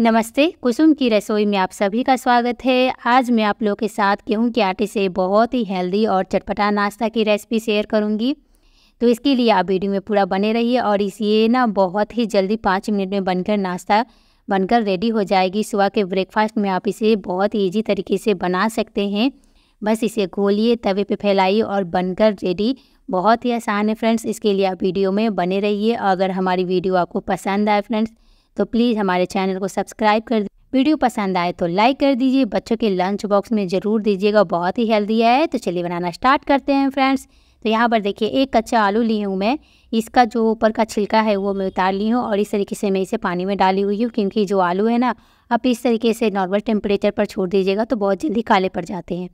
नमस्ते कुसुम की रसोई में आप सभी का स्वागत है आज मैं आप लोगों के साथ गेहूं के आटे से बहुत ही हेल्दी और चटपटा नाश्ता की रेसिपी शेयर करूंगी तो इसके लिए आप वीडियो में पूरा बने रहिए और इस ये ना बहुत ही जल्दी पाँच मिनट में बनकर नाश्ता बनकर रेडी हो जाएगी सुबह के ब्रेकफास्ट में आप इसे बहुत ईजी तरीके से बना सकते हैं बस इसे घोलिए तवे पर फैलाइए और बनकर रेडी बहुत ही आसान है फ्रेंड्स इसके लिए आप वीडियो में बने रहिए अगर हमारी वीडियो आपको पसंद आए फ्रेंड्स तो प्लीज़ हमारे चैनल को सब्सक्राइब कर वीडियो पसंद आए तो लाइक कर दीजिए बच्चों के लंच बॉक्स में ज़रूर दीजिएगा बहुत ही हेल्दी है तो चलिए बनाना स्टार्ट करते हैं फ्रेंड्स तो यहाँ पर देखिए एक कच्चा आलू ली हूँ मैं इसका जो ऊपर का छिलका है वो मैं उतार ली हूँ और इस तरीके से मैं इसे पानी में डाली हुई हूँ क्योंकि जो आलू है ना आप इस तरीके से नॉर्मल टेम्परेचर पर छोड़ दीजिएगा तो बहुत जल्दी काले पड़ जाते हैं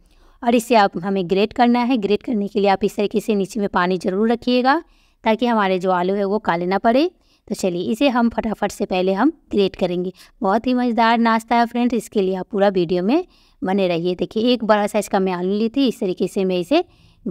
और इसे आप हमें ग्रेट करना है ग्रेट करने के लिए आप इस तरीके से नीचे में पानी ज़रूर रखिएगा ताकि हमारे जो आलू है वो काले ना पड़े तो चलिए इसे हम फटाफट से पहले हम ग्रेट करेंगे बहुत ही मज़ेदार नाश्ता है फ्रेंड्स इसके लिए आप पूरा वीडियो में बने रहिए देखिए एक बड़ा साइज़ का मैं आलू ली थी इस तरीके से मैं इसे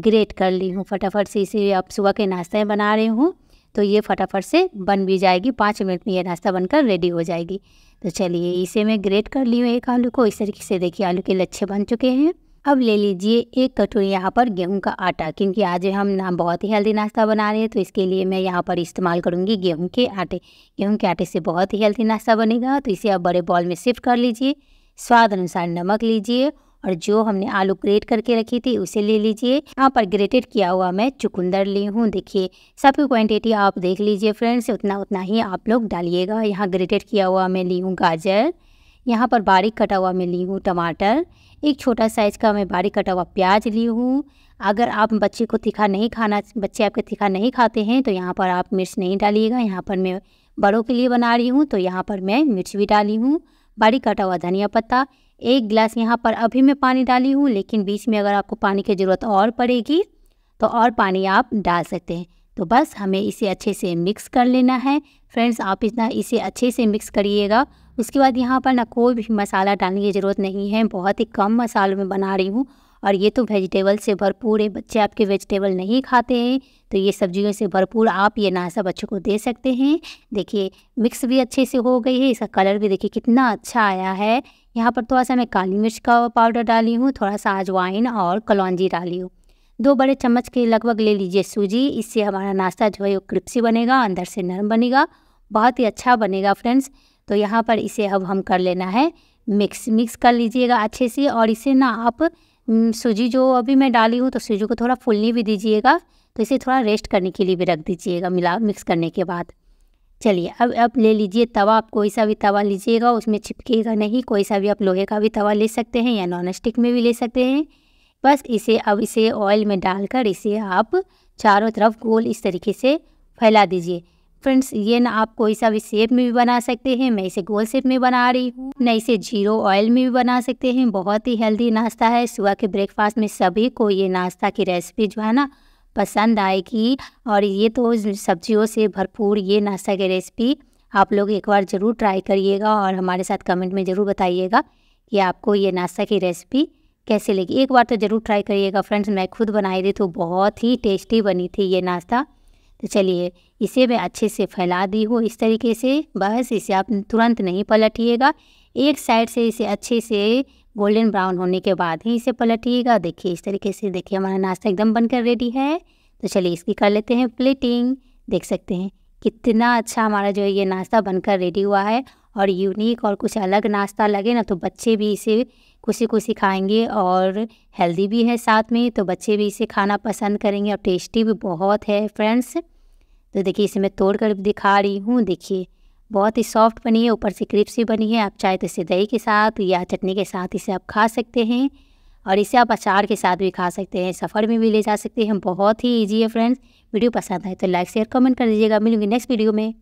ग्रेट कर ली हूँ फटाफट से इसे आप सुबह के नाश्ते बना रही हूँ तो ये फटाफट से बन भी जाएगी पाँच मिनट में ये नाश्ता बनकर रेडी हो जाएगी तो चलिए इसे मैं ग्रेट कर ली हूँ एक आलू को इस तरीके से देखिए आलू के लच्छे बन चुके हैं अब ले लीजिए एक कटोरी यहाँ पर गेहूं का आटा क्योंकि आज हम ना बहुत ही हेल्दी नाश्ता बना रहे हैं तो इसके लिए मैं यहाँ पर इस्तेमाल करूँगी गेहूं के आटे गेहूं के आटे से बहुत ही हेल्दी नाश्ता बनेगा तो इसे आप बड़े बॉल में शिफ्ट कर लीजिए स्वाद अनुसार नमक लीजिए और जो हमने आलू ग्रेट करके रखी थी उसे ले लीजिए यहाँ पर ग्रेटेड किया हुआ मैं चुकंदर ली हूँ देखिए सबकी क्वांटिटी आप देख लीजिए फ्रेंड्स उतना उतना ही आप लोग डालिएगा यहाँ ग्रेटेड किया हुआ मैं ली हूँ गाजर यहाँ पर बारीक कटा हुआ मैं ली हूँ टमाटर एक छोटा साइज़ का मैं बारीक कटा हुआ प्याज ली हूँ अगर आप बच्चे को तीखा नहीं खाना बच्चे आपके तीखा नहीं खाते हैं तो यहाँ पर आप मिर्च नहीं डालिएगा यहाँ पर मैं बड़ों के लिए बना रही हूँ तो यहाँ पर मैं मिर्च भी डाली हूँ बारीक कटा हुआ धनिया पत्ता एक गिलास यहाँ पर अभी मैं पानी डाली हूँ लेकिन बीच में अगर आपको पानी की ज़रूरत और पड़ेगी तो और पानी आप डाल सकते हैं तो बस हमें इसे अच्छे से मिक्स कर लेना है फ्रेंड्स आप इतना इसे अच्छे से मिक्स करिएगा उसके बाद यहाँ पर ना कोई भी मसाला डालने की ज़रूरत नहीं है बहुत ही कम मसालों में बना रही हूँ और ये तो वेजिटेबल से भरपूर है बच्चे आपके वेजिटेबल नहीं खाते हैं तो ये सब्जियों से भरपूर आप ये नाश्ता बच्चों को दे सकते हैं देखिए मिक्स भी अच्छे से हो गई है इसका कलर भी देखिए कितना अच्छा आया है यहाँ पर थोड़ा सा मैं काली मिर्च का पाउडर डाली हूँ थोड़ा सा अजवाइन और कलौजी डाली हूँ दो बड़े चम्मच के लगभग ले लीजिए सूजी इससे हमारा नाश्ता जो है वो क्रिप्सी बनेगा अंदर से नरम बनेगा बहुत ही अच्छा बनेगा फ्रेंड्स तो यहाँ पर इसे अब हम कर लेना है मिक्स मिक्स कर लीजिएगा अच्छे से और इसे ना आप सूजी जो अभी मैं डाली हूँ तो सूजी को थोड़ा फूलने भी दीजिएगा तो इसे थोड़ा रेस्ट करने के लिए भी रख दीजिएगा मिला मिक्स करने के बाद चलिए अब अब ले लीजिए तवा आप कोई सा भी तवा लीजिएगा उसमें चिपकेगा नहीं कोई सा भी आप लोहे का भी तवा ले सकते हैं या नॉन स्टिक में भी ले सकते हैं बस इसे अब इसे ऑयल में डालकर इसे आप चारों तरफ गोल इस तरीके से फैला दीजिए फ्रेंड्स ये ना आप कोई सा भी शेप में भी बना सकते हैं मैं इसे गोल शेप में बना रही हूँ ना इसे जीरो ऑयल में भी बना सकते हैं बहुत ही हेल्दी नाश्ता है सुबह के ब्रेकफास्ट में सभी को ये नाश्ता की रेसिपी जो है ना पसंद आएगी और ये तो सब्जियों से भरपूर ये नाश्ता की रेसिपी आप लोग एक बार ज़रूर ट्राई करिएगा और हमारे साथ कमेंट में ज़रूर बताइएगा कि आपको ये नाश्ता की रेसिपी कैसे लगी एक बार तो ज़रूर ट्राई करिएगा फ्रेंड्स मैं खुद बनाई थी तो बहुत ही टेस्टी बनी थी ये नाश्ता तो चलिए इसे मैं अच्छे से फैला दी हूँ इस तरीके से बस इसे आप तुरंत नहीं पलटिएगा एक साइड से इसे अच्छे से गोल्डन ब्राउन होने के बाद ही इसे पलटिएगा देखिए इस तरीके से देखिए हमारा नाश्ता एकदम बनकर रेडी है तो चलिए इसकी कर लेते हैं प्लेटिंग देख सकते हैं कितना अच्छा हमारा जो ये नाश्ता बनकर रेडी हुआ है और यूनिक और कुछ अलग नाश्ता लगे ना तो बच्चे भी इसे खुशी खुशी खाएंगे और हेल्दी भी है साथ में तो बच्चे भी इसे खाना पसंद करेंगे और टेस्टी भी बहुत है फ्रेंड्स तो देखिए इसे मैं तोड़ कर दिखा रही हूँ देखिए बहुत ही सॉफ्ट बनी है ऊपर से क्रिप्सी बनी है आप चाहे तो इसे दही के साथ या चटनी के साथ इसे आप खा सकते हैं और इसे आप अचार के साथ भी खा सकते हैं सफ़र में भी ले जा सकते हैं बहुत ही ईजी है फ्रेंड्स वीडियो पसंद आए तो लाइक शेयर कमेंट कर दीजिएगा मिलूंगी नेक्स्ट वीडियो में